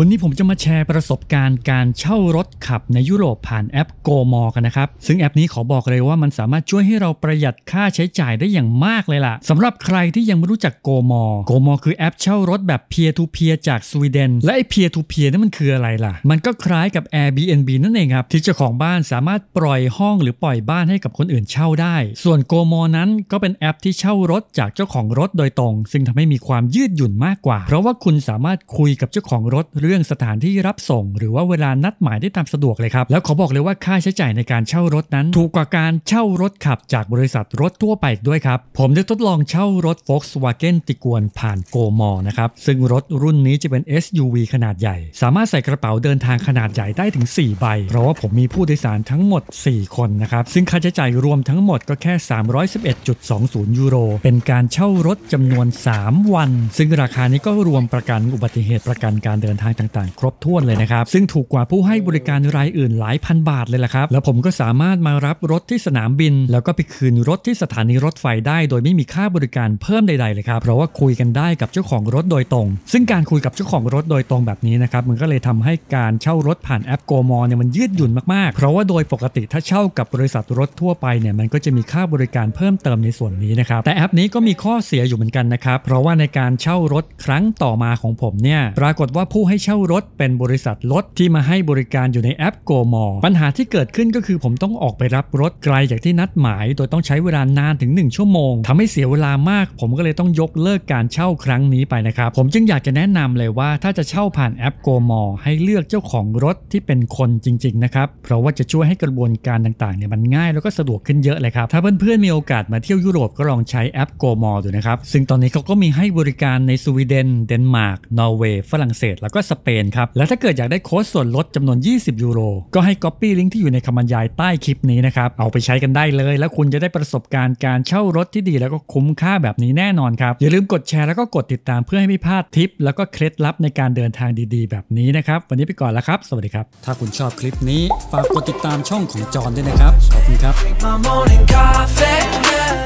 วันนี้ผมจะมาแชร์ประสบการณ์การเช่ารถขับในยุโรปผ่านแอปโกมอกันนะครับ ซึ่งแอปนี้ขอบอกเลยว่ามันสามารถช่วยให้เราประหยัดค่าใช้จ่ายได้อย่างมากเลยล่ะ สำหรับใครที่ยังไม่รู้จักโกมอโกมอคือแอปเช่ารถแบบ peer to peer จากสวีเดนและไอ้ peer to peer นั่นมันคืออะไรล่ะ มันก็คล้ายกับ Airbnb นั่นเองครับที่เจ้าของบ้านสามารถปล่อยห้องหรือปล่อยบ้านให้กับคนอื่นเช่าได้ ส่วนโกมอนั้น ก็เป็นแอปที่เช่ารถจากเจ้าของรถโดยตรง ซึ่งทำให้มีความยืดหยุ่นมากกว่า เพราะว่าคุณสามารถคุยกับเจ้าของรถเรื่องสถานที่รับส่ง หรือว่าเวลานัดหมายได้ตามสะดวกเลยครับ แล้วขอบอกเลยว่าค่าใช้จ่ายในการเช่ารถนั้น ถูกกว่าการเช่ารถขับจากบริษัทรถทั่วไปด้วยครับ ผมได้ทดลองเช่ารถ Volkswagen ติกวนผ่านโกมอนะครับ ซึ่งรถรุ่นนี้จะเป็น SUV ขนาดใหญ่ สามารถใส่กระเป๋าเดินทางขนาดใหญ่ได้ถึง 4 ใบ เพราะว่าผมมีผู้โดยสารทั้งหมด 4 คนนะครับซึ่งค่าใช้จ่ายรวมทั้งหมดก็แค่ 311.20ยูโรเป็นการเช่ารถจำนวน 3 วัน ซึ่งราคานี้ก็รวมประกันอุบัติเหตุประกันการเดินทางต่างๆ ครบถ้วนเลยนะครับ ซึ่งถูกกว่าผู้ให้บริการรายอื่นหลายพันบาทเลยล่ะครับ แล้วผมก็สามารถมารับรถที่สนามบิน แล้วก็ไปคืนรถที่สถานีรถไฟได้ โดยไม่มีค่าบริการเพิ่มใดๆเลยครับ เพราะว่าคุยกันได้กับเจ้าของรถโดยตรง ซึ่งการคุยกับเจ้าของรถโดยตรงแบบนี้นะครับมันก็เลยทำให้การเช่ารถผ่านแอปโกมอเนี่ยมันยืดหยุ่นมากๆเพราะว่าโดยปกติถ้าเช่ากับบริษัทรถทั่วไปเนี่ยมันก็จะมีค่าบริการเพิ่มเติมในส่วนนี้นะครับแต่แอปนี้ก็มีข้อเสียอยู่เหมือนกันนะครับเพราะว่าในการเช่ารถครั้งต่อมาของผมเนี่ยปรากฏว่าผู้ให้ให้เช่ารถเป็นบริษัทรถที่มาให้บริการอยู่ในแอปโกมอปัญหาที่เกิดขึ้นก็คือ ผมต้องออกไปรับรถไกลจากที่นัดหมายโดยต้องใช้เวลานานถึง1ชั่วโมง ทำให้เสียเวลามาก ผมก็เลยต้องยกเลิกการเช่าครั้งนี้ไปนะครับผมจึงอยากจะแนะนำเลยว่า ถ้าจะเช่าผ่านแอปโกมอให้เลือกเจ้าของรถที่เป็นคนจริงๆนะครับเพราะว่าจะช่วยให้กระบวนการต่างๆเนี่ยมันง่ายแล้วก็สะดวกขึ้นเยอะเลยครับถ้าเพื่อนๆมีโอกาสมาเที่ยวยุโรปก็ลองใช้แอปโกมอดูนะครับซึ่งตอนนี้เขาก็มีให้บริการในสวีเดน เดนมาร์กนอร์เวย์ฝรั่งเศส แล้วก็สเปนครับและถ้าเกิดอยากได้โค้ดส่วนลดจำนวน 20 ยูโร ก็ให้ก๊อปปี้ลิงก์ที่อยู่ในคำบรรยายใต้คลิปนี้นะครับ เอาไปใช้กันได้เลย แล้วคุณจะได้ประสบการณ์การเช่ารถที่ดี แล้วก็คุ้มค่าแบบนี้แน่นอนครับ อย่าลืมกดแชร์แล้วก็กดติดตามเพื่อให้ไม่พลาดทิป แล้วก็เคล็ดลับในการเดินทางดีๆแบบนี้นะครับ วันนี้ไปก่อนแล้วครับ สวัสดีครับถ้าคุณชอบคลิปนี้ฝากกดติดตามช่องของจอนด้วยนะครับขอบคุณครับ